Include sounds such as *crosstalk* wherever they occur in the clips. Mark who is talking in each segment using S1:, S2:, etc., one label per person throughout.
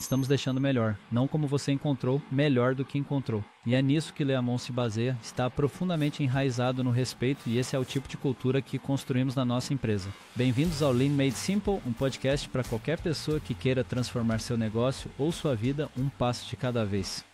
S1: estamos deixando melhor, não como você encontrou, melhor do que encontrou. E é nisso que Leamon se baseia, está profundamente enraizado no respeito e esse é o tipo de cultura que construímos na nossa empresa. Bem-vindos ao Lean Made Simple, um podcast para qualquer pessoa que queira transformar seu negócio ou sua vida um passo de cada vez.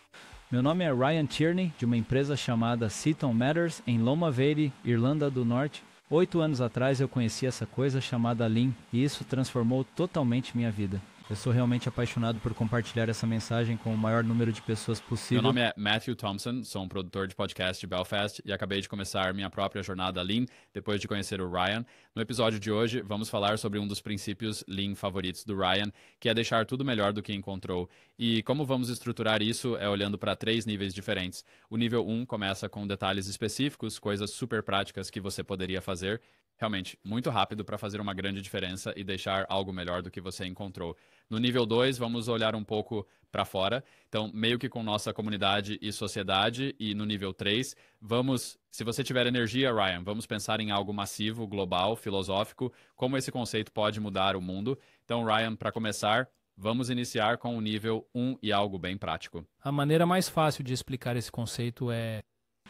S1: Meu nome é Ryan Tierney, de uma empresa chamada Seaton Matters, em Loma Verde, Irlanda do Norte. Oito anos atrás eu conheci essa coisa chamada Lean e isso transformou totalmente minha vida. Eu sou realmente apaixonado por compartilhar essa mensagem com o maior número de pessoas possível. Meu
S2: nome é Matthew Thompson, sou um produtor de podcast de Belfast e acabei de começar minha própria jornada Lean depois de conhecer o Ryan. No episódio de hoje, vamos falar sobre um dos princípios Lean favoritos do Ryan, que é deixar tudo melhor do que encontrou. E como vamos estruturar isso é olhando para três níveis diferentes. O nível 1 um começa com detalhes específicos, coisas super práticas que você poderia fazer. Realmente, muito rápido para fazer uma grande diferença e deixar algo melhor do que você encontrou. No nível 2, vamos olhar um pouco para fora. Então, meio que com nossa comunidade e sociedade. E no nível 3, vamos, se você tiver energia, Ryan, vamos pensar em algo massivo, global, filosófico, como esse conceito pode mudar o mundo. Então, Ryan, para começar, vamos iniciar com o nível 1 um e algo bem prático.
S1: A maneira mais fácil de explicar esse conceito é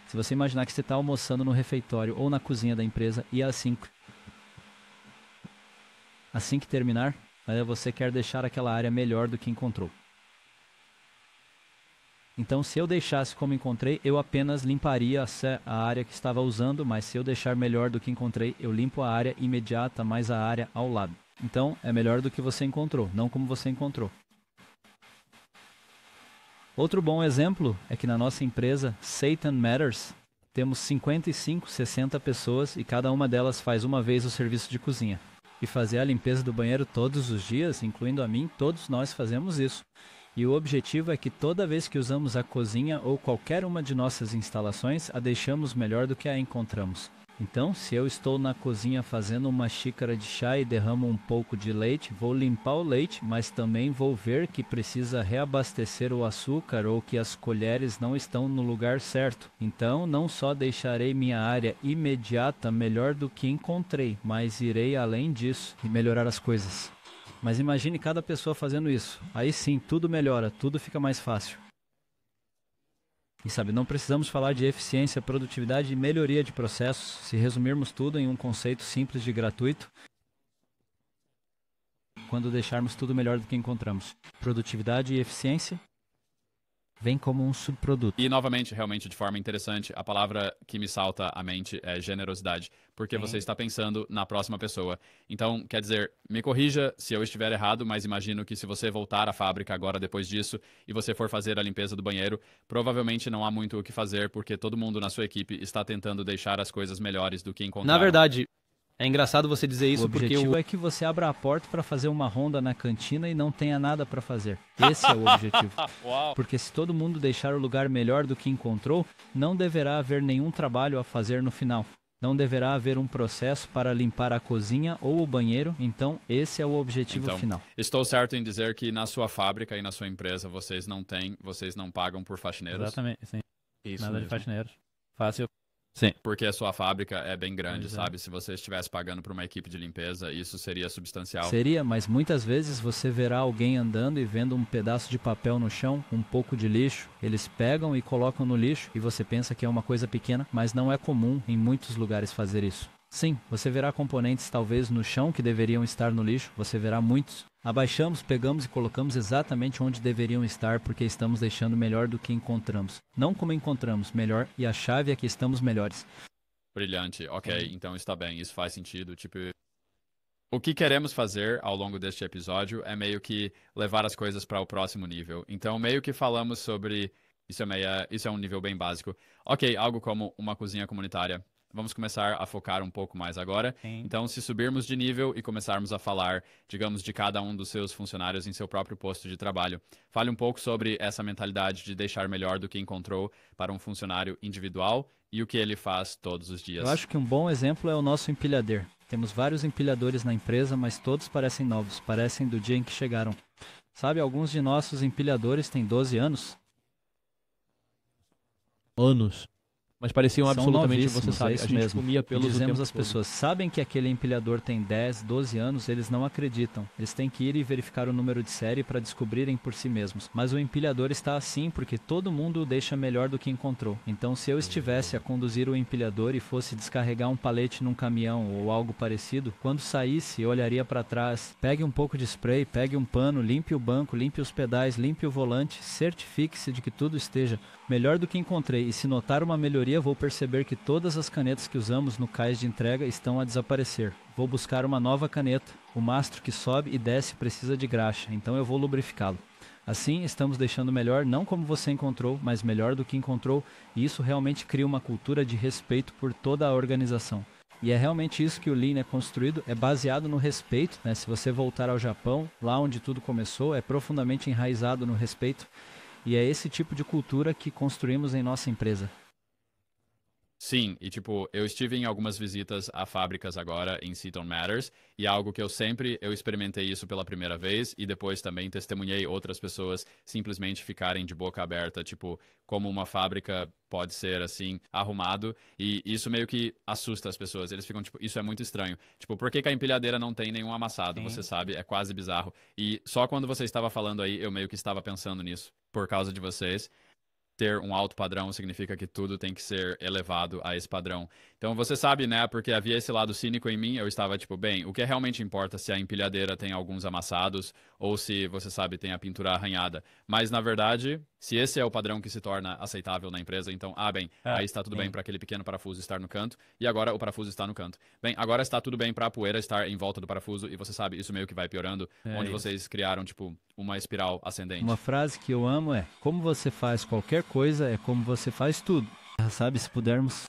S1: se você imaginar que você está almoçando no refeitório ou na cozinha da empresa e é assim, assim que terminar, você quer deixar aquela área melhor do que encontrou. Então, se eu deixasse como encontrei, eu apenas limparia a área que estava usando, mas se eu deixar melhor do que encontrei, eu limpo a área imediata mais a área ao lado. Então, é melhor do que você encontrou, não como você encontrou. Outro bom exemplo é que na nossa empresa Satan Matters temos 55, 60 pessoas e cada uma delas faz uma vez o serviço de cozinha. E fazer a limpeza do banheiro todos os dias, incluindo a mim, todos nós fazemos isso. E o objetivo é que toda vez que usamos a cozinha ou qualquer uma de nossas instalações, a deixamos melhor do que a encontramos. Então, se eu estou na cozinha fazendo uma xícara de chá e derramo um pouco de leite, vou limpar o leite, mas também vou ver que precisa reabastecer o açúcar ou que as colheres não estão no lugar certo. Então, não só deixarei minha área imediata melhor do que encontrei, mas irei além disso e melhorar as coisas. Mas imagine cada pessoa fazendo isso. Aí sim, tudo melhora, tudo fica mais fácil. E sabe, não precisamos falar de eficiência, produtividade e melhoria de processos se resumirmos tudo em um conceito simples de gratuito quando deixarmos tudo melhor do que encontramos. Produtividade e eficiência vem como um subproduto.
S2: E novamente, realmente de forma interessante, a palavra que me salta à mente é generosidade, porque você está pensando na próxima pessoa. Então, quer dizer, me corrija se eu estiver errado, mas imagino que se você voltar à fábrica agora depois disso e você for fazer a limpeza do banheiro, provavelmente não há muito o que fazer, porque todo mundo na sua equipe está tentando deixar as coisas melhores do que encontraram. Na verdade,
S1: é engraçado você dizer isso o porque o objetivo é que você abra a porta para fazer uma ronda na cantina e não tenha nada para fazer. Esse é o objetivo. *laughs* porque se todo mundo deixar o lugar melhor do que encontrou, não deverá haver nenhum trabalho a fazer no final. Não deverá haver um processo para limpar a cozinha ou o banheiro, então esse é o objetivo então, final.
S2: Estou certo em dizer que na sua fábrica e na sua empresa vocês não têm, vocês não pagam por faxineiros. Exatamente, sim. Isso nada mesmo. de faxineiros. Fácil. Sim. Porque a sua fábrica é bem grande, Exato. sabe? Se você estivesse pagando para uma equipe de limpeza, isso seria substancial. Seria,
S1: mas muitas vezes você verá alguém andando e vendo um pedaço de papel no chão, um pouco de lixo. Eles pegam e colocam no lixo e você pensa que é uma coisa pequena, mas não é comum em muitos lugares fazer isso. Sim, você verá componentes talvez no chão que deveriam estar no lixo, você verá muitos. Abaixamos, pegamos e colocamos exatamente onde deveriam estar porque estamos deixando melhor do que encontramos. Não como encontramos, melhor, e a chave é que estamos melhores.
S2: Brilhante, ok, então está bem, isso faz sentido. Tipo, o que queremos fazer ao longo deste episódio é meio que levar as coisas para o próximo nível. Então, meio que falamos sobre. Isso é, meio, Isso é um nível bem básico. Ok, algo como uma cozinha comunitária vamos começar a focar um pouco mais agora. Sim. Então, se subirmos de nível e começarmos a falar, digamos, de cada um dos seus funcionários em seu próprio posto de trabalho. Fale um pouco sobre essa mentalidade de deixar melhor do que encontrou para um funcionário individual e o que ele faz todos os dias. Eu acho
S1: que um bom exemplo é o nosso empilhador. Temos vários empilhadores na empresa, mas todos parecem novos, parecem do dia em que chegaram. Sabe, alguns de nossos empilhadores têm 12 anos. Anos. Mas pareciam absolutamente, você sabe, é isso a gente mesmo. comia pelos Dizemos às pessoas, sabem que aquele empilhador tem 10, 12 anos, eles não acreditam. Eles têm que ir e verificar o número de série para descobrirem por si mesmos. Mas o empilhador está assim porque todo mundo o deixa melhor do que encontrou. Então se eu estivesse a conduzir o empilhador e fosse descarregar um palete num caminhão ou algo parecido, quando saísse eu olharia para trás, pegue um pouco de spray, pegue um pano, limpe o banco, limpe os pedais, limpe o volante, certifique-se de que tudo esteja Melhor do que encontrei, e se notar uma melhoria, vou perceber que todas as canetas que usamos no cais de entrega estão a desaparecer. Vou buscar uma nova caneta. O mastro que sobe e desce precisa de graxa, então eu vou lubrificá-lo. Assim, estamos deixando melhor não como você encontrou, mas melhor do que encontrou, e isso realmente cria uma cultura de respeito por toda a organização. E é realmente isso que o Lean é construído, é baseado no respeito, né? Se você voltar ao Japão, lá onde tudo começou, é profundamente enraizado no respeito. E é esse tipo de cultura que construímos em nossa empresa.
S2: Sim, e tipo, eu estive em algumas visitas a fábricas agora em Seaton Matters, e é algo que eu sempre, eu experimentei isso pela primeira vez, e depois também testemunhei outras pessoas simplesmente ficarem de boca aberta, tipo, como uma fábrica pode ser assim, arrumado, e isso meio que assusta as pessoas, eles ficam tipo, isso é muito estranho, tipo, por que, que a empilhadeira não tem nenhum amassado, Sim. você sabe, é quase bizarro, e só quando você estava falando aí, eu meio que estava pensando nisso, por causa de vocês, ter um alto padrão significa que tudo tem que ser elevado a esse padrão. Então você sabe, né? Porque havia esse lado cínico em mim, eu estava tipo, bem, o que realmente importa se a empilhadeira tem alguns amassados ou se, você sabe, tem a pintura arranhada. Mas na verdade, se esse é o padrão que se torna aceitável na empresa, então, ah, bem, é, aí está tudo bem para aquele pequeno parafuso estar no canto, e agora o parafuso está no canto. Bem, agora está tudo bem para a poeira estar em volta do parafuso, e você sabe, isso meio que vai piorando, é onde isso. vocês criaram, tipo, uma espiral ascendente. Uma
S1: frase que eu amo é: como você faz qualquer coisa, é como você faz tudo. Sabe, se pudermos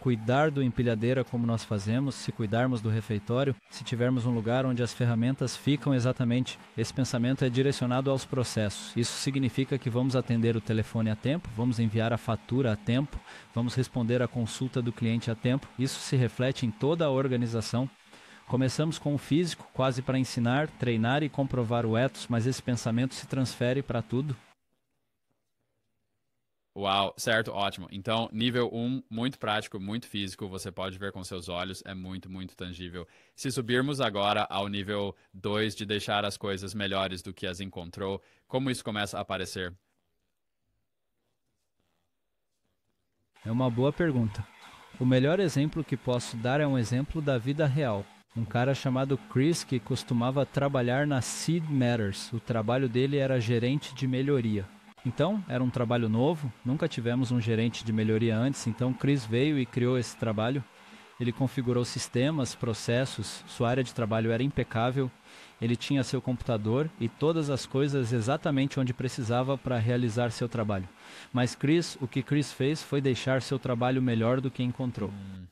S1: cuidar do empilhadeira como nós fazemos, se cuidarmos do refeitório, se tivermos um lugar onde as ferramentas ficam exatamente, esse pensamento é direcionado aos processos. Isso significa que vamos atender o telefone a tempo, vamos enviar a fatura a tempo, vamos responder a consulta do cliente a tempo. Isso se reflete em toda a organização. Começamos com o físico, quase para ensinar, treinar e comprovar o ethos, mas esse pensamento se transfere para tudo.
S2: Uau, certo, ótimo. Então, nível 1, muito prático, muito físico, você pode ver com seus olhos, é muito, muito tangível. Se subirmos agora ao nível 2 de deixar as coisas melhores do que as encontrou, como isso começa a aparecer?
S1: É uma boa pergunta. O melhor exemplo que posso dar é um exemplo da vida real. Um cara chamado Chris que costumava trabalhar na Seed Matters. O trabalho dele era gerente de melhoria. Então, era um trabalho novo, nunca tivemos um gerente de melhoria antes, então Chris veio e criou esse trabalho. Ele configurou sistemas, processos, sua área de trabalho era impecável, ele tinha seu computador e todas as coisas exatamente onde precisava para realizar seu trabalho. Mas Chris, o que Chris fez foi deixar seu trabalho melhor do que encontrou. Hum.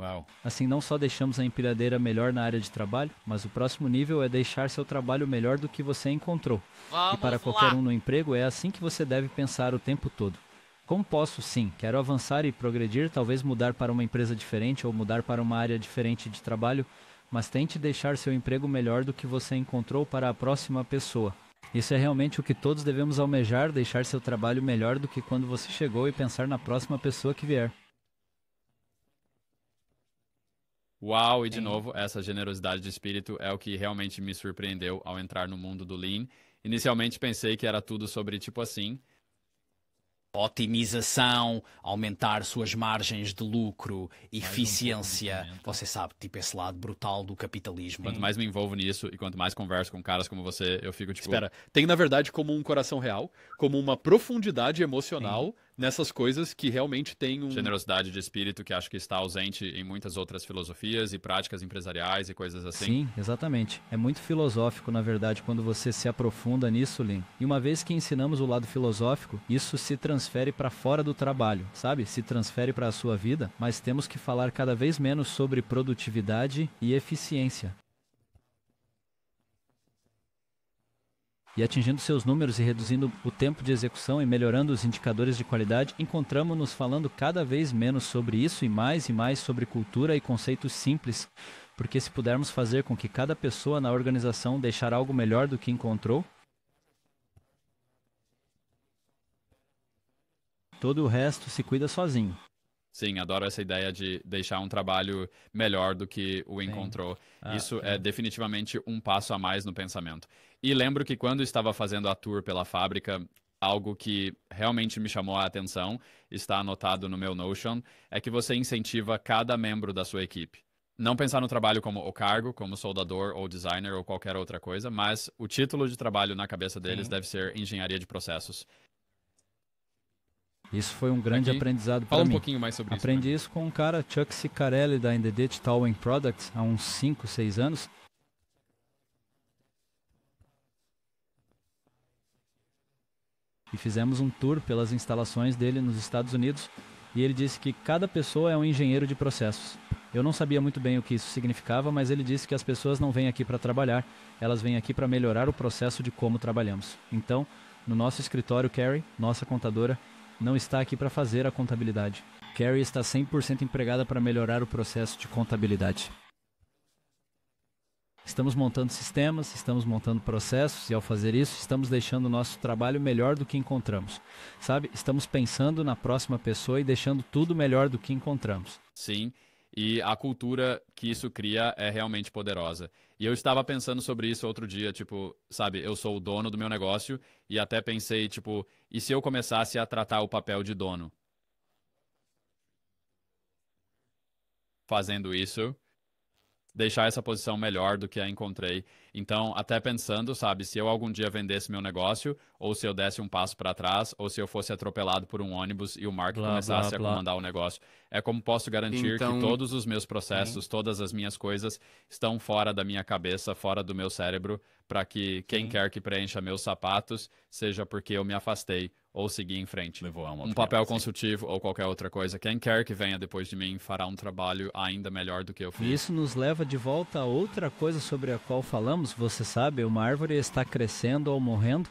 S1: Uau. Assim, não só deixamos a empilhadeira melhor na área de trabalho, mas o próximo nível é deixar seu trabalho melhor do que você encontrou. Vamos e para qualquer um no emprego, é assim que você deve pensar o tempo todo. Como posso, sim, quero avançar e progredir, talvez mudar para uma empresa diferente ou mudar para uma área diferente de trabalho, mas tente deixar seu emprego melhor do que você encontrou para a próxima pessoa. Isso é realmente o que todos devemos almejar: deixar seu trabalho melhor do que quando você chegou e pensar na próxima pessoa que vier.
S2: Uau, e de Sim. novo, essa generosidade de espírito é o que realmente me surpreendeu ao entrar no mundo do Lean. Inicialmente pensei que era tudo sobre tipo assim, otimização, aumentar suas margens
S1: de lucro, eficiência. Um Você sabe, tipo, esse lado brutal do capitalismo. Quanto mais me
S2: envolvo nisso e quanto mais converso com caras como você, eu fico tipo. Espera, tem na verdade como um coração real, como uma profundidade emocional. Sim nessas coisas que realmente tem um... Generosidade de espírito que acho que está ausente em muitas outras filosofias e práticas empresariais e coisas
S1: assim. Sim, exatamente. É muito filosófico, na verdade, quando você se aprofunda nisso, Lin. E uma vez que ensinamos o lado filosófico, isso se transfere para fora do trabalho, sabe? Se transfere para a sua vida, mas temos que falar cada vez menos sobre produtividade e eficiência. E atingindo seus números e reduzindo o tempo de execução e melhorando os indicadores de qualidade, encontramos-nos falando cada vez menos sobre isso e mais e mais sobre cultura e conceitos simples, porque se pudermos fazer com que cada pessoa na organização deixar algo melhor do que encontrou, todo o resto se cuida sozinho.
S2: Sim, adoro essa ideia de deixar um trabalho melhor do que o encontrou. Ah, Isso sim. é definitivamente um passo a mais no pensamento. E lembro que quando estava fazendo a tour pela fábrica, algo que realmente me chamou a atenção, está anotado no meu Notion, é que você incentiva cada membro da sua equipe. Não pensar no trabalho como o cargo, como soldador ou designer ou qualquer outra coisa, mas o título de trabalho na cabeça deles sim. deve ser engenharia de processos.
S1: Isso foi um grande Aqui, aprendizado para mim. Fala um pouquinho mais sobre Aprendi isso. Aprendi isso com um cara, Chuck Sicarelli, da In The Digital Products, há uns 5, 6 anos. E fizemos um tour pelas instalações dele nos Estados Unidos. E ele disse que cada pessoa é um engenheiro de processos. Eu não sabia muito bem o que isso significava, mas ele disse que as pessoas não vêm aqui para trabalhar, elas vêm aqui para melhorar o processo de como trabalhamos. Então, no nosso escritório, Carrie, nossa contadora, não está aqui para fazer a contabilidade. Carrie está 100% empregada para melhorar o processo de contabilidade. Estamos montando sistemas, estamos montando processos e ao fazer isso, estamos deixando o nosso trabalho melhor do que encontramos. Sabe? Estamos pensando na próxima pessoa e deixando tudo melhor do que encontramos.
S2: Sim. E a cultura que isso cria é realmente poderosa. E eu estava pensando sobre isso outro dia, tipo, sabe, eu sou o dono do meu negócio e até pensei, tipo, e se eu começasse a tratar o papel de dono? Fazendo isso, deixar essa posição melhor do que a encontrei. Então, até pensando, sabe, se eu algum dia vendesse meu negócio, ou se eu desse um passo para trás, ou se eu fosse atropelado por um ônibus e o Mark blá, começasse blá, a blá. comandar o negócio. É como posso garantir então... que todos os meus processos, Sim. todas as minhas coisas estão fora da minha cabeça, fora do meu cérebro, para que Sim. quem quer que preencha meus sapatos, seja porque eu me afastei ou seguir em frente. Levou a uma um papel consultivo ou qualquer outra coisa. Quem quer que venha depois de mim fará um trabalho ainda melhor do que eu fiz. E
S1: isso nos leva de volta a outra coisa sobre a qual falamos. Você sabe, uma árvore está crescendo ou morrendo.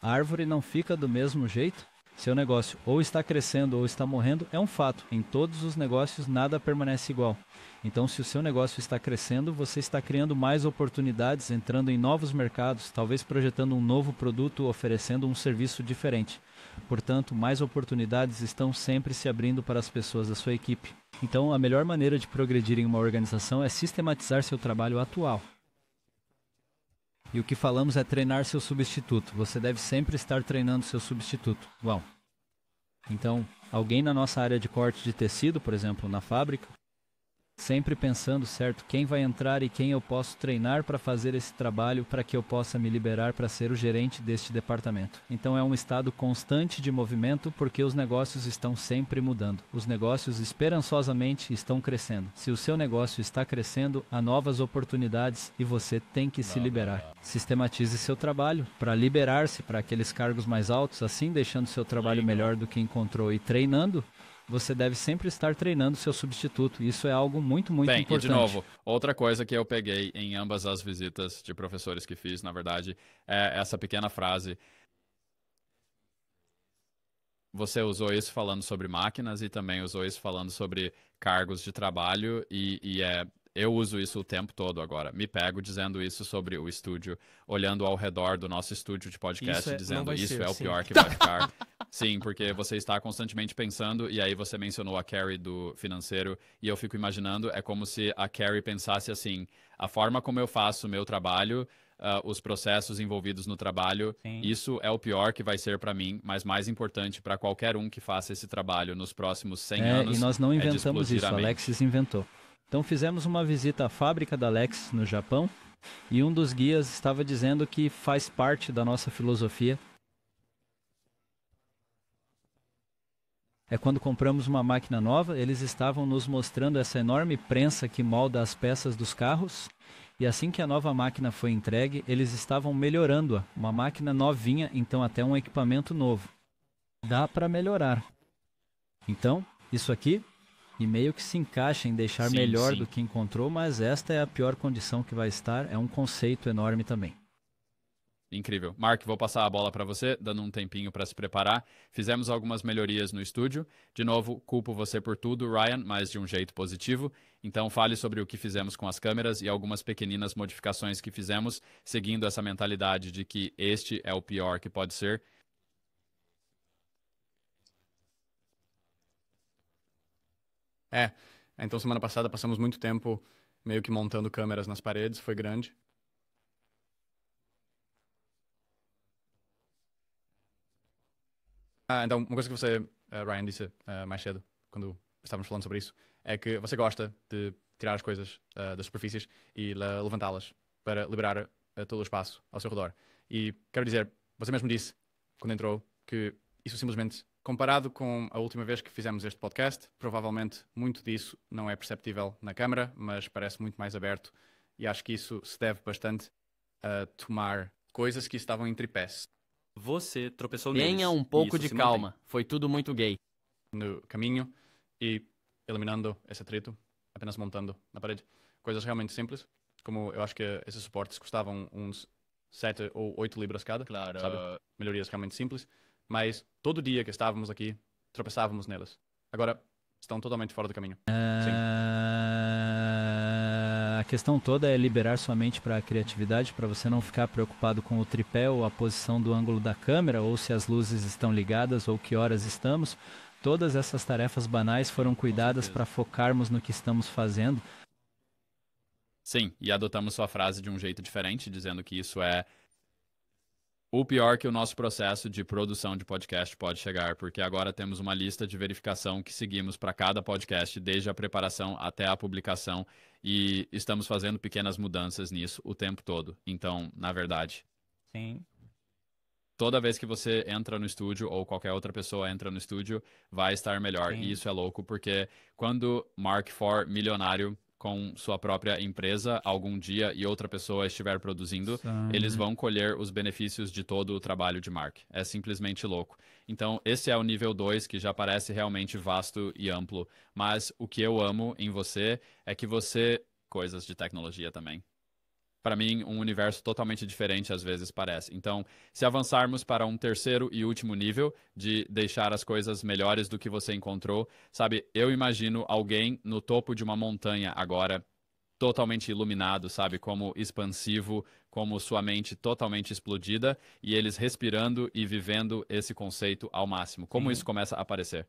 S1: A árvore não fica do mesmo jeito. Seu negócio ou está crescendo ou está morrendo é um fato. Em todos os negócios nada permanece igual. Então, se o seu negócio está crescendo, você está criando mais oportunidades, entrando em novos mercados, talvez projetando um novo produto, oferecendo um serviço diferente. Portanto, mais oportunidades estão sempre se abrindo para as pessoas da sua equipe. Então, a melhor maneira de progredir em uma organização é sistematizar seu trabalho atual. E o que falamos é treinar seu substituto. Você deve sempre estar treinando seu substituto. Bom, então, alguém na nossa área de corte de tecido, por exemplo, na fábrica, sempre pensando, certo, quem vai entrar e quem eu posso treinar para fazer esse trabalho para que eu possa me liberar para ser o gerente deste departamento. Então é um estado constante de movimento porque os negócios estão sempre mudando. Os negócios esperançosamente estão crescendo. Se o seu negócio está crescendo, há novas oportunidades e você tem que se liberar. Sistematize seu trabalho para liberar-se para aqueles cargos mais altos, assim deixando seu trabalho melhor do que encontrou e treinando você deve sempre estar treinando seu substituto. Isso é algo muito, muito Bem, importante. E de novo,
S2: outra coisa que eu peguei em ambas as visitas de professores que fiz, na verdade, é essa pequena frase. Você usou isso falando sobre máquinas e também usou isso falando sobre cargos de trabalho, e, e é eu uso isso o tempo todo agora. Me pego dizendo isso sobre o estúdio, olhando ao redor do nosso estúdio de podcast, isso é, dizendo isso ser, é o sim. pior que *laughs* vai ficar. sim, porque você está constantemente pensando, e aí você mencionou a Carrie do financeiro, e eu fico imaginando, é como se a Carrie pensasse assim: a forma como eu faço o meu trabalho. Uh, os processos envolvidos no trabalho. Sim. Isso é o pior que vai ser para mim, mas mais importante para qualquer um que faça esse trabalho nos próximos 100 é, anos. E nós não é inventamos é isso, Alexis
S1: inventou. Então fizemos uma visita à fábrica da Lex no Japão e um dos guias estava dizendo que faz parte da nossa filosofia. É quando compramos uma máquina nova, eles estavam nos mostrando essa enorme prensa que molda as peças dos carros. E assim que a nova máquina foi entregue, eles estavam melhorando-a. Uma máquina novinha, então até um equipamento novo. Dá para melhorar. Então, isso aqui e meio que se encaixa em deixar sim, melhor sim. do que encontrou, mas esta é a pior condição que vai estar. É um conceito enorme também.
S2: Incrível. Mark, vou passar a bola para você, dando um tempinho para se preparar. Fizemos algumas melhorias no estúdio. De novo, culpo você por tudo, Ryan, mas de um jeito positivo. Então, fale sobre o que fizemos com as câmeras e algumas pequeninas modificações que fizemos, seguindo essa mentalidade de que este é o pior que pode ser
S3: É. Então, semana passada passamos muito tempo meio que montando câmeras nas paredes, foi grande. Ah, então, uma coisa que você, uh, Ryan, disse uh, mais cedo, quando estávamos falando sobre isso, é que você gosta de tirar as coisas uh, das superfícies e levantá-las para liberar todo o espaço ao seu redor. E quero dizer, você mesmo disse, quando entrou, que isso simplesmente Comparado com a última vez que fizemos este podcast, provavelmente muito disso não é perceptível na câmara, mas parece muito mais aberto e acho que isso se deve bastante a tomar coisas que estavam em tripés. Você tropeçou Tenha neles. Tenha um pouco de calma, mantém. foi tudo muito gay. No caminho e eliminando esse atrito, apenas montando na parede. Coisas realmente simples, como eu acho que esses suportes custavam uns 7 ou 8 libras cada, claro. sabe? Melhorias realmente simples. Mas todo dia que estávamos aqui, tropeçávamos nelas. Agora, estão totalmente fora do caminho. Uh...
S1: A questão toda é liberar sua mente para a criatividade, para você não ficar preocupado com o tripé ou a posição do ângulo da câmera, ou se as luzes estão ligadas, ou que horas estamos. Todas essas tarefas banais foram cuidadas para focarmos no que estamos fazendo.
S2: Sim, e adotamos sua frase de um jeito diferente, dizendo que isso é o pior que o nosso processo de produção de podcast pode chegar, porque agora temos uma lista de verificação que seguimos para cada podcast, desde a preparação até a publicação, e estamos fazendo pequenas mudanças nisso o tempo todo. Então, na verdade. Sim. Toda vez que você entra no estúdio ou qualquer outra pessoa entra no estúdio, vai estar melhor. Sim. E isso é louco, porque quando Mark for milionário com sua própria empresa algum dia e outra pessoa estiver produzindo, Sim. eles vão colher os benefícios de todo o trabalho de Mark. É simplesmente louco. Então, esse é o nível 2 que já parece realmente vasto e amplo, mas o que eu amo em você é que você coisas de tecnologia também para mim, um universo totalmente diferente às vezes parece. Então, se avançarmos para um terceiro e último nível de deixar as coisas melhores do que você encontrou, sabe? Eu imagino alguém no topo de uma montanha agora, totalmente iluminado, sabe? Como expansivo, como sua mente totalmente explodida e eles respirando e vivendo esse conceito ao máximo. Como uhum. isso começa a aparecer?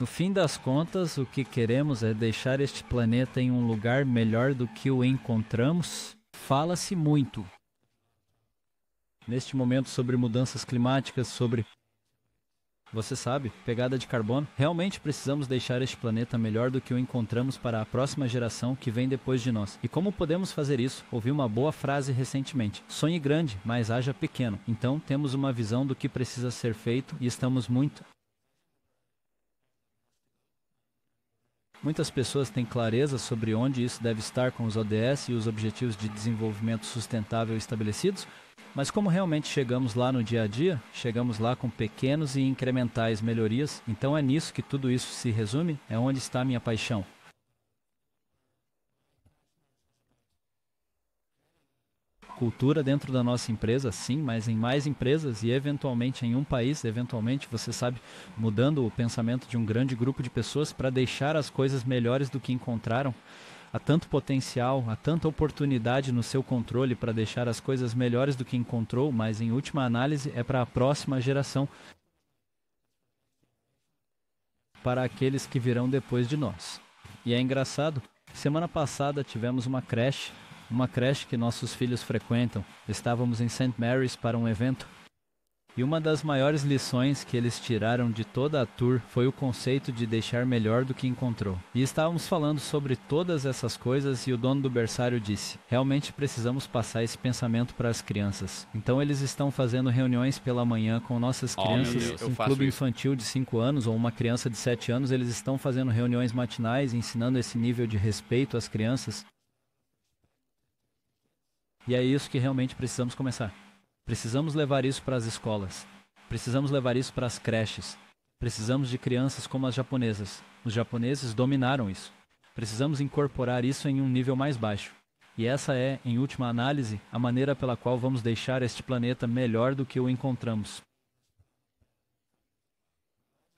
S1: No fim das contas, o que queremos é deixar este planeta em um lugar melhor do que o encontramos Fala-se muito neste momento sobre mudanças climáticas, sobre. Você sabe, pegada de carbono. Realmente precisamos deixar este planeta melhor do que o encontramos para a próxima geração que vem depois de nós. E como podemos fazer isso? Ouvi uma boa frase recentemente: sonhe grande, mas haja pequeno. Então temos uma visão do que precisa ser feito e estamos muito Muitas pessoas têm clareza sobre onde isso deve estar com os ODS e os Objetivos de Desenvolvimento Sustentável estabelecidos, mas como realmente chegamos lá no dia a dia, chegamos lá com pequenos e incrementais melhorias, então é nisso que tudo isso se resume, é onde está a minha paixão. cultura dentro da nossa empresa, sim, mas em mais empresas e eventualmente em um país, eventualmente você sabe mudando o pensamento de um grande grupo de pessoas para deixar as coisas melhores do que encontraram. Há tanto potencial, há tanta oportunidade no seu controle para deixar as coisas melhores do que encontrou, mas em última análise é para a próxima geração, para aqueles que virão depois de nós. E é engraçado, semana passada tivemos uma creche uma creche que nossos filhos frequentam. Estávamos em St. Mary's para um evento. E uma das maiores lições que eles tiraram de toda a tour foi o conceito de deixar melhor do que encontrou. E estávamos falando sobre todas essas coisas e o dono do berçário disse: "Realmente precisamos passar esse pensamento para as crianças". Então eles estão fazendo reuniões pela manhã com nossas oh, crianças, oh, um clube isso. infantil de 5 anos ou uma criança de 7 anos, eles estão fazendo reuniões matinais ensinando esse nível de respeito às crianças. E é isso que realmente precisamos começar. Precisamos levar isso para as escolas. Precisamos levar isso para as creches. Precisamos de crianças como as japonesas. Os japoneses dominaram isso. Precisamos incorporar isso em um nível mais baixo. E essa é, em última análise, a maneira pela qual vamos deixar este planeta melhor do que o encontramos.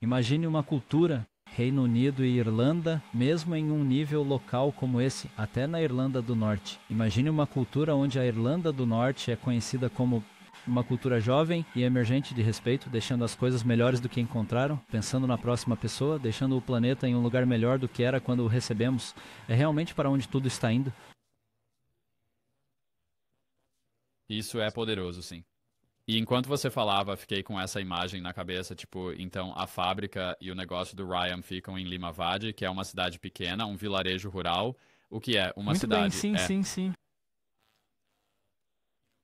S1: Imagine uma cultura Reino Unido e Irlanda, mesmo em um nível local como esse, até na Irlanda do Norte. Imagine uma cultura onde a Irlanda do Norte é conhecida como uma cultura jovem e emergente de respeito, deixando as coisas melhores do que encontraram, pensando na próxima pessoa, deixando o planeta em um lugar melhor do que era quando o recebemos. É realmente para onde tudo está indo.
S2: Isso é poderoso, sim. E enquanto você falava, fiquei com essa imagem na cabeça, tipo, então a fábrica e o negócio do Ryan ficam em Lima Vade, que é uma cidade pequena, um vilarejo rural, o que é uma Muito cidade... Bem, sim, é, sim, sim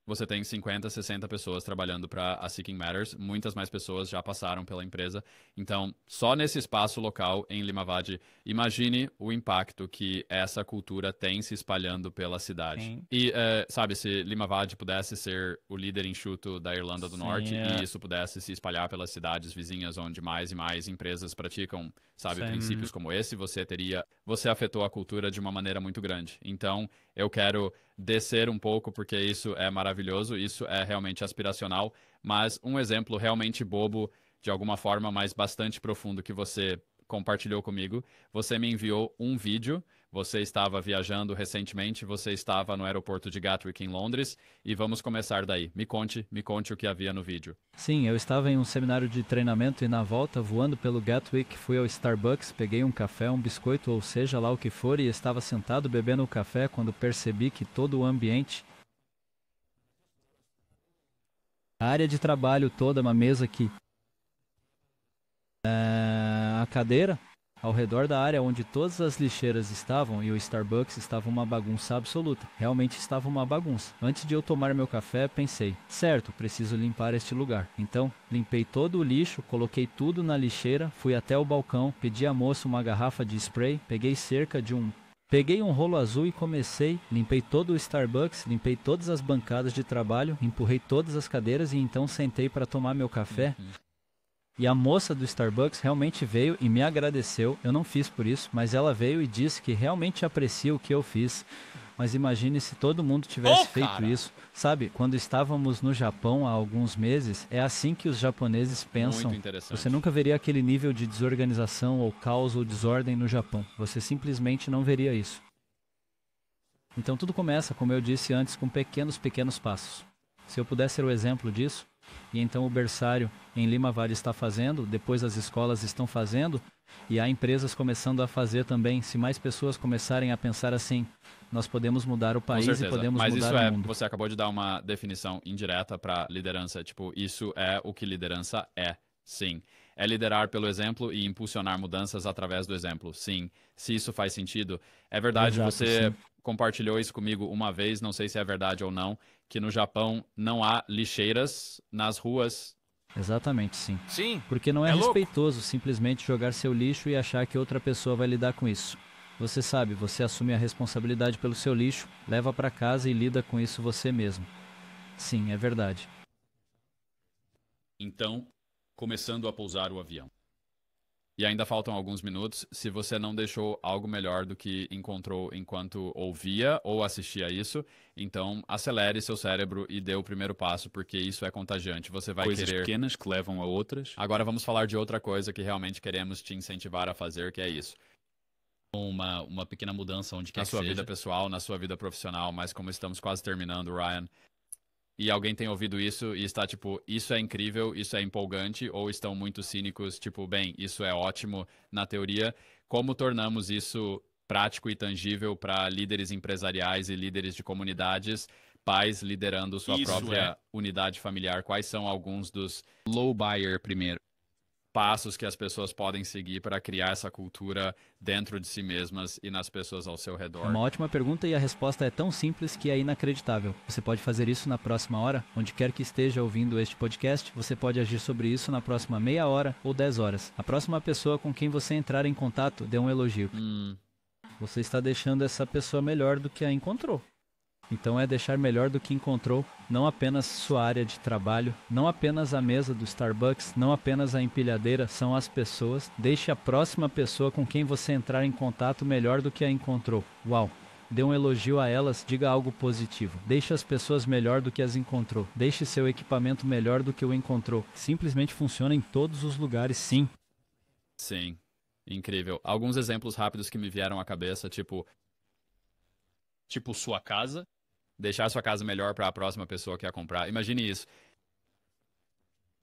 S2: você tem 50, 60 pessoas trabalhando para a Seeking Matters, muitas mais pessoas já passaram pela empresa. Então, só nesse espaço local em Limavady, imagine o impacto que essa cultura tem se espalhando pela cidade. Sim. E, uh, sabe, se Limavady pudesse ser o líder enxuto da Irlanda do Sim, Norte é. e isso pudesse se espalhar pelas cidades vizinhas onde mais e mais empresas praticam, sabe, Sim. princípios como esse, você teria, você afetou a cultura de uma maneira muito grande. Então, eu quero descer um pouco, porque isso é maravilhoso, isso é realmente aspiracional, mas um exemplo realmente bobo, de alguma forma, mas bastante profundo que você compartilhou comigo. Você me enviou um vídeo você estava viajando recentemente, você estava no aeroporto de Gatwick, em Londres, e vamos começar daí. Me conte, me conte o que havia no vídeo.
S1: Sim, eu estava em um seminário de treinamento e na volta, voando pelo Gatwick, fui ao Starbucks, peguei um café, um biscoito ou seja lá o que for e estava sentado bebendo o café quando percebi que todo o ambiente. A área de trabalho toda, uma mesa aqui, É, a cadeira, ao redor da área onde todas as lixeiras estavam e o Starbucks estava uma bagunça absoluta. Realmente estava uma bagunça. Antes de eu tomar meu café, pensei: certo, preciso limpar este lugar. Então, limpei todo o lixo, coloquei tudo na lixeira, fui até o balcão, pedi à moça uma garrafa de spray, peguei cerca de um Peguei um rolo azul e comecei, limpei todo o Starbucks, limpei todas as bancadas de trabalho, empurrei todas as cadeiras e então sentei para tomar meu café. Uhum. E a moça do Starbucks realmente veio e me agradeceu. Eu não fiz por isso, mas ela veio e disse que realmente aprecia o que eu fiz. Mas imagine se todo mundo tivesse oh, feito cara. isso. Sabe, quando estávamos no Japão há alguns meses, é assim que os japoneses pensam. Você nunca veria aquele nível de desorganização ou caos ou desordem no Japão. Você simplesmente não veria isso. Então tudo começa, como eu disse antes, com pequenos, pequenos passos. Se eu pudesse ser o exemplo disso, e então o berçário em Lima Vale está fazendo, depois as escolas estão fazendo, e há empresas começando a fazer também. Se mais pessoas começarem a pensar assim, nós podemos mudar o país e podemos Mas mudar isso é, o mundo.
S2: Você acabou de dar uma definição indireta para liderança. Tipo, isso é o que liderança é, sim. É liderar pelo exemplo e impulsionar mudanças através do exemplo, sim. Se isso faz sentido. É verdade, Exato, você sim. compartilhou isso comigo uma vez, não sei se é verdade ou não, que no Japão não há lixeiras nas ruas.
S1: Exatamente, sim. Sim. Porque não é, é respeitoso louco. simplesmente jogar seu lixo e achar que outra pessoa vai lidar com isso. Você sabe, você assume a responsabilidade pelo seu lixo, leva para casa e lida com isso você mesmo. Sim, é verdade.
S2: Então, começando a pousar o avião. E ainda faltam alguns minutos. Se você não deixou algo melhor do que encontrou enquanto ouvia ou assistia isso, então acelere seu cérebro e dê o primeiro passo, porque isso é contagiante. Você vai Coisas querer. pequenas que levam a outras. Agora vamos falar de outra coisa que realmente queremos te incentivar a fazer, que é isso. Uma, uma pequena mudança onde quer Na que sua vida pessoal, na sua vida profissional, mas como estamos quase terminando, Ryan, e alguém tem ouvido isso e está tipo, isso é incrível, isso é empolgante, ou estão muito cínicos, tipo, bem, isso é ótimo na teoria. Como tornamos isso prático e tangível para líderes empresariais e líderes de comunidades, pais liderando sua isso própria é. unidade familiar? Quais são alguns dos low buyer primeiro? passos que as pessoas podem seguir para criar essa cultura dentro de si mesmas e nas pessoas ao seu redor? uma ótima
S1: pergunta e a resposta é tão simples que é inacreditável. Você pode fazer isso na próxima hora, onde quer que esteja ouvindo este podcast, você pode agir sobre isso na próxima meia hora ou dez horas. A próxima pessoa com quem você entrar em contato dê um elogio. Hum. Você está deixando essa pessoa melhor do que a encontrou. Então é deixar melhor do que encontrou, não apenas sua área de trabalho, não apenas a mesa do Starbucks, não apenas a empilhadeira, são as pessoas. Deixe a próxima pessoa com quem você entrar em contato melhor do que a encontrou. Uau! dê um elogio a elas, diga algo positivo. Deixe as pessoas melhor do que as encontrou. Deixe seu equipamento melhor do que o encontrou. Simplesmente funciona em todos os lugares, sim.
S2: Sim. Incrível. Alguns exemplos rápidos que me vieram à cabeça, tipo, tipo sua casa, deixar sua casa melhor para a próxima pessoa que ia comprar. Imagine isso.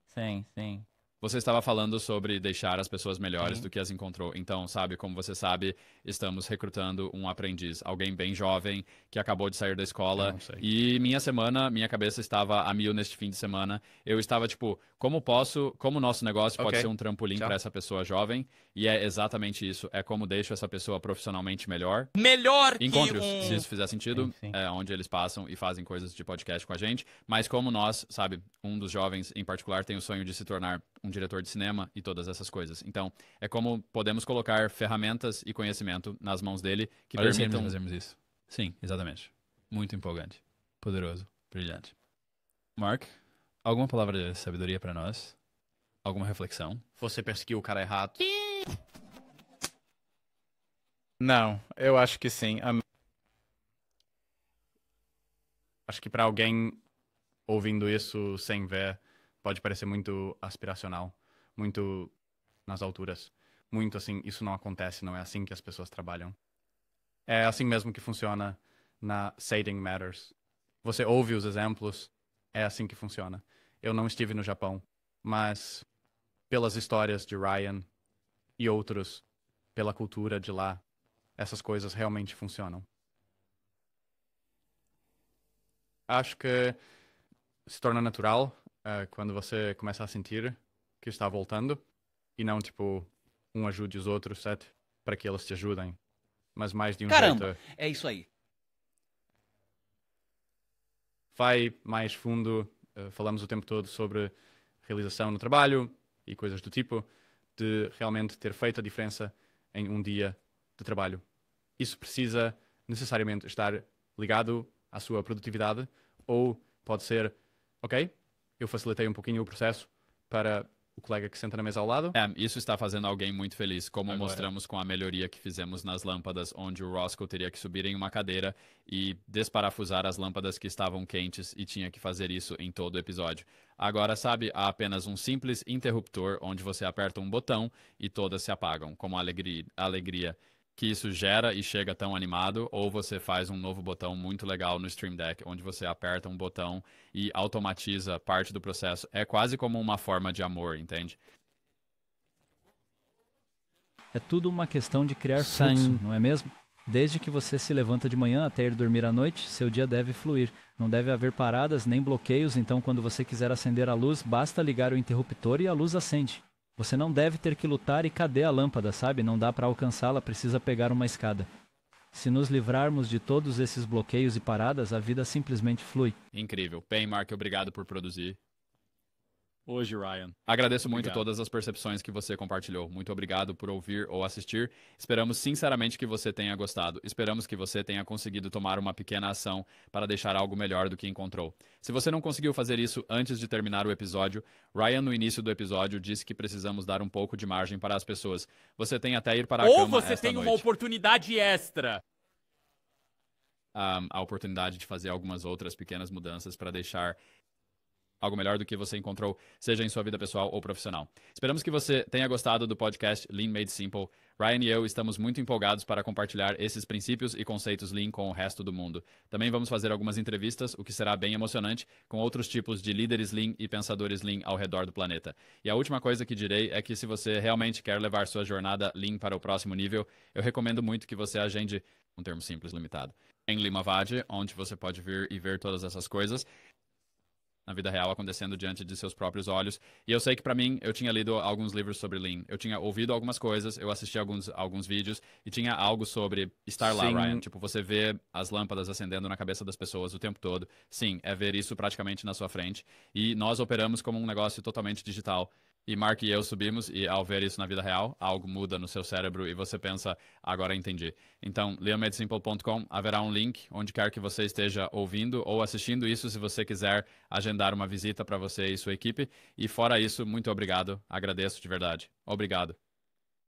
S2: Sim, sim. Você estava falando sobre deixar as pessoas melhores do que as encontrou. Então, sabe, como você sabe, estamos recrutando um aprendiz, alguém bem jovem que acabou de sair da escola. E minha semana, minha cabeça estava a mil neste fim de semana. Eu estava tipo, como posso, como o nosso negócio okay. pode ser um trampolim para essa pessoa jovem? E é exatamente isso, é como deixo essa pessoa profissionalmente melhor. Melhor Encontros, que um... se isso fizer sentido, sim, sim. é onde eles passam e fazem coisas de podcast com a gente, mas como nós, sabe, um dos jovens em particular tem o sonho de se tornar um diretor de cinema e todas essas coisas. Então, é como podemos colocar ferramentas e conhecimento nas mãos dele que Olha permitam fazermos isso. Sim, exatamente. Muito empolgante, poderoso, brilhante. Mark, alguma palavra de sabedoria para nós?
S3: Alguma reflexão? Você perseguiu o cara errado. Não, eu acho que sim. Acho que para alguém ouvindo isso sem ver, pode parecer muito aspiracional, muito nas alturas. Muito assim, isso não acontece, não é assim que as pessoas trabalham. É assim mesmo que funciona na Saving Matters. Você ouve os exemplos, é assim que funciona. Eu não estive no Japão, mas pelas histórias de Ryan e outros, pela cultura de lá, essas coisas realmente funcionam. Acho que se torna natural uh, quando você começa a sentir que está voltando e não tipo um ajude os outros, certo? Para que eles te ajudem, mas mais de um Caramba, jeito. Caramba, é isso aí. Vai mais fundo, uh, falamos o tempo todo sobre realização no trabalho e coisas do tipo, de realmente ter feito a diferença em um dia de trabalho. Isso precisa necessariamente estar ligado à sua produtividade ou pode ser, ok, eu facilitei um pouquinho o processo para
S2: o colega que senta na mesa ao lado. É, isso está fazendo alguém muito feliz, como Agora. mostramos com a melhoria que fizemos nas lâmpadas, onde o Roscoe teria que subir em uma cadeira e desparafusar as lâmpadas que estavam quentes e tinha que fazer isso em todo o episódio. Agora, sabe, há apenas um simples interruptor onde você aperta um botão e todas se apagam, como a alegria, a alegria que isso gera e chega tão animado, ou você faz um novo botão muito legal no Stream Deck, onde você aperta um botão e automatiza parte do processo. É quase como uma forma de amor, entende?
S1: É tudo uma questão de criar sangue, não é mesmo? Desde que você se levanta de manhã até ir dormir à noite, seu dia deve fluir. Não deve haver paradas nem bloqueios, então quando você quiser acender a luz, basta ligar o interruptor e a luz acende. Você não deve ter que lutar e cadê a lâmpada, sabe? Não dá para alcançá-la, precisa pegar uma escada. Se nos livrarmos de todos esses bloqueios e paradas, a vida simplesmente flui.
S2: Incrível. Bem, Mark, obrigado por produzir hoje, Ryan. Agradeço obrigado. muito todas as percepções que você compartilhou. Muito obrigado por ouvir ou assistir. Esperamos sinceramente que você tenha gostado. Esperamos que você tenha conseguido tomar uma pequena ação para deixar algo melhor do que encontrou. Se você não conseguiu fazer isso antes de terminar o episódio, Ryan, no início do episódio, disse que precisamos dar um pouco de margem para as pessoas. Você tem até ir para a ou cama Ou você tem noite. uma oportunidade extra. Ah, a oportunidade de fazer algumas outras pequenas mudanças para deixar algo melhor do que você encontrou, seja em sua vida pessoal ou profissional. Esperamos que você tenha gostado do podcast Lean Made Simple. Ryan e eu estamos muito empolgados para compartilhar esses princípios e conceitos Lean com o resto do mundo. Também vamos fazer algumas entrevistas, o que será bem emocionante, com outros tipos de líderes Lean e pensadores Lean ao redor do planeta. E a última coisa que direi é que se você realmente quer levar sua jornada Lean para o próximo nível, eu recomendo muito que você agende um termo simples limitado em Lima Vade, onde você pode vir e ver todas essas coisas na vida real acontecendo diante de seus próprios olhos. E eu sei que para mim, eu tinha lido alguns livros sobre Lean, eu tinha ouvido algumas coisas, eu assisti alguns, alguns vídeos e tinha algo sobre estar lá, Sim. Ryan. Tipo, você vê as lâmpadas acendendo na cabeça das pessoas o tempo todo. Sim, é ver isso praticamente na sua frente. E nós operamos como um negócio totalmente digital e Mark e eu subimos, e ao ver isso na vida real, algo muda no seu cérebro e você pensa, agora entendi. Então, liamedsimple.com haverá um link onde quer que você esteja ouvindo ou assistindo isso, se você quiser agendar uma visita para você e sua equipe. E fora isso, muito obrigado, agradeço de verdade. Obrigado.